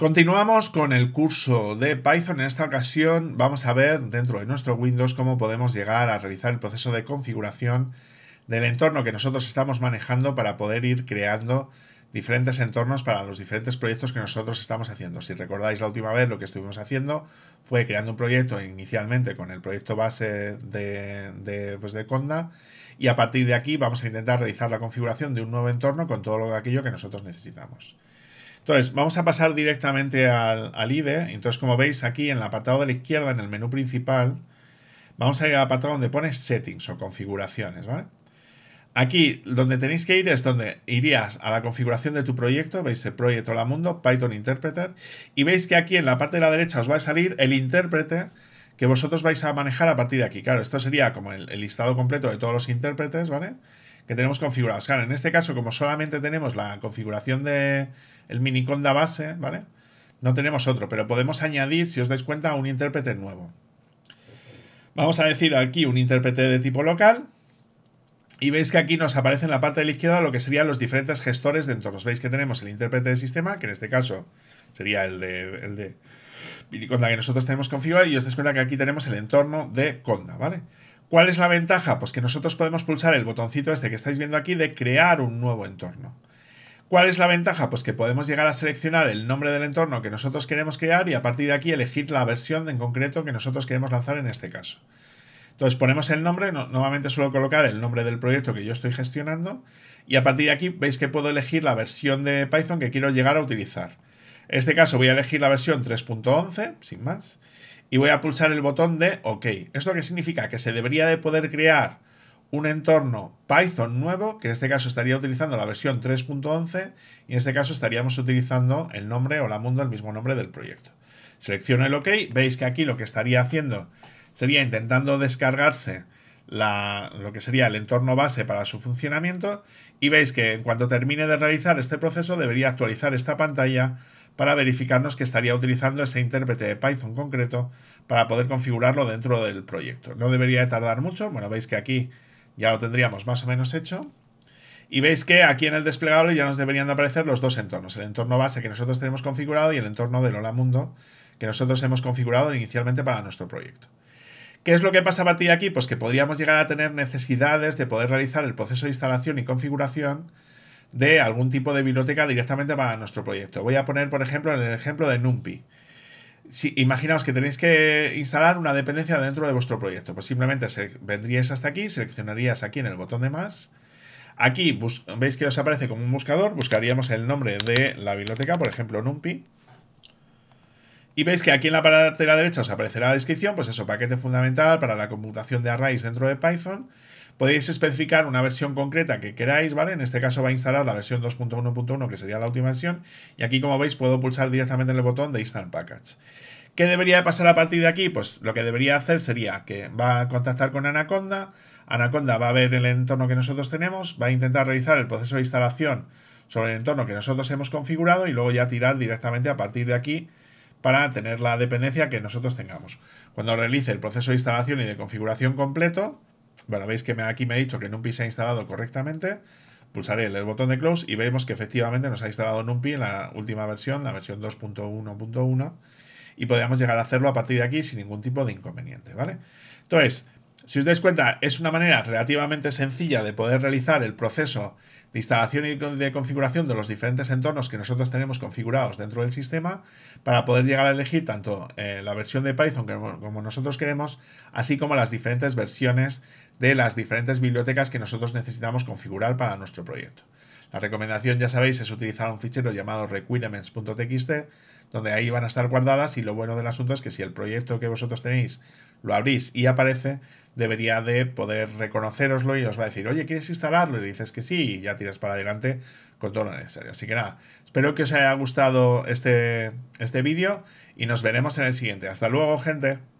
Continuamos con el curso de Python. En esta ocasión vamos a ver dentro de nuestro Windows cómo podemos llegar a realizar el proceso de configuración del entorno que nosotros estamos manejando para poder ir creando diferentes entornos para los diferentes proyectos que nosotros estamos haciendo. Si recordáis la última vez lo que estuvimos haciendo fue creando un proyecto inicialmente con el proyecto base de, de pues, Conda y a partir de aquí vamos a intentar realizar la configuración de un nuevo entorno con todo aquello que nosotros necesitamos. Entonces, vamos a pasar directamente al, IDE. Entonces, como veis aquí en el apartado de la izquierda, en el menú principal, vamos a ir al apartado donde pone settings o configuraciones, ¿vale? Aquí, donde tenéis que ir es donde irías a la configuración de tu proyecto, veis el proyecto La Mundo, Python Interpreter, y veis que aquí en la parte de la derecha os va a salir el intérprete que vosotros vais a manejar a partir de aquí. Claro, esto sería como el, el listado completo de todos los intérpretes, ¿vale? que tenemos configurados. en este caso, como solamente tenemos la configuración del el miniconda base, ¿vale? No tenemos otro, pero podemos añadir, si os dais cuenta, un intérprete nuevo. Vamos a decir aquí un intérprete de tipo local. Y veis que aquí nos aparece en la parte de la izquierda lo que serían los diferentes gestores de entornos. Veis que tenemos el intérprete de sistema, que en este caso sería el de, el de Miniconda que nosotros tenemos configurado. Y os dais cuenta que aquí tenemos el entorno de Conda, ¿vale? ¿Cuál es la ventaja? Pues que nosotros podemos pulsar el botoncito este que estáis viendo aquí de crear un nuevo entorno. ¿Cuál es la ventaja? Pues que podemos llegar a seleccionar el nombre del entorno que nosotros queremos crear y a partir de aquí elegir la versión en concreto que nosotros queremos lanzar en este caso. Entonces ponemos el nombre, nuevamente suelo colocar el nombre del proyecto que yo estoy gestionando y a partir de aquí veis que puedo elegir la versión de Python que quiero llegar a utilizar. En este caso voy a elegir la versión 3.11, sin más, y voy a pulsar el botón de OK. ¿Esto que significa? Que se debería de poder crear un entorno Python nuevo, que en este caso estaría utilizando la versión 3.11 y en este caso estaríamos utilizando el nombre o la mundo, el mismo nombre del proyecto. Selecciono el OK, veis que aquí lo que estaría haciendo sería intentando descargarse la, lo que sería el entorno base para su funcionamiento y veis que en cuanto termine de realizar este proceso debería actualizar esta pantalla para verificarnos que estaría utilizando ese intérprete de Python concreto para poder configurarlo dentro del proyecto. No debería tardar mucho, bueno, veis que aquí ya lo tendríamos más o menos hecho. Y veis que aquí en el desplegable ya nos deberían de aparecer los dos entornos, el entorno base que nosotros tenemos configurado y el entorno del Hola Mundo que nosotros hemos configurado inicialmente para nuestro proyecto. ¿Qué es lo que pasa a partir de aquí? Pues que podríamos llegar a tener necesidades de poder realizar el proceso de instalación y configuración de algún tipo de biblioteca directamente para nuestro proyecto. Voy a poner, por ejemplo, el ejemplo de NumPy. Si, imaginaos que tenéis que instalar una dependencia dentro de vuestro proyecto. Pues simplemente vendríais hasta aquí, seleccionarías aquí en el botón de más. Aquí veis que os aparece como un buscador, buscaríamos el nombre de la biblioteca, por ejemplo, NumPy. Y veis que aquí en la parte de la derecha os aparecerá la descripción, pues eso, paquete fundamental para la computación de arrays dentro de Python. Podéis especificar una versión concreta que queráis, ¿vale? En este caso va a instalar la versión 2.1.1, que sería la última versión. Y aquí, como veis, puedo pulsar directamente en el botón de Install Package. ¿Qué debería pasar a partir de aquí? Pues lo que debería hacer sería que va a contactar con Anaconda, Anaconda va a ver el entorno que nosotros tenemos, va a intentar realizar el proceso de instalación sobre el entorno que nosotros hemos configurado y luego ya tirar directamente a partir de aquí para tener la dependencia que nosotros tengamos. Cuando realice el proceso de instalación y de configuración completo, bueno, veis que aquí me ha dicho que NumPy se ha instalado correctamente. Pulsaré el, el botón de close y vemos que efectivamente nos ha instalado NumPy en la última versión, la versión 2.1.1. Y podríamos llegar a hacerlo a partir de aquí sin ningún tipo de inconveniente, ¿vale? Entonces, si os dais cuenta, es una manera relativamente sencilla de poder realizar el proceso de instalación y de configuración de los diferentes entornos que nosotros tenemos configurados dentro del sistema para poder llegar a elegir tanto eh, la versión de Python como nosotros queremos, así como las diferentes versiones de las diferentes bibliotecas que nosotros necesitamos configurar para nuestro proyecto. La recomendación, ya sabéis, es utilizar un fichero llamado requirements.txt, donde ahí van a estar guardadas y lo bueno del asunto es que si el proyecto que vosotros tenéis lo abrís y aparece, debería de poder reconoceroslo y os va a decir, oye, ¿quieres instalarlo? Y dices que sí y ya tiras para adelante con todo lo necesario. Así que nada, espero que os haya gustado este, este vídeo y nos veremos en el siguiente. Hasta luego, gente.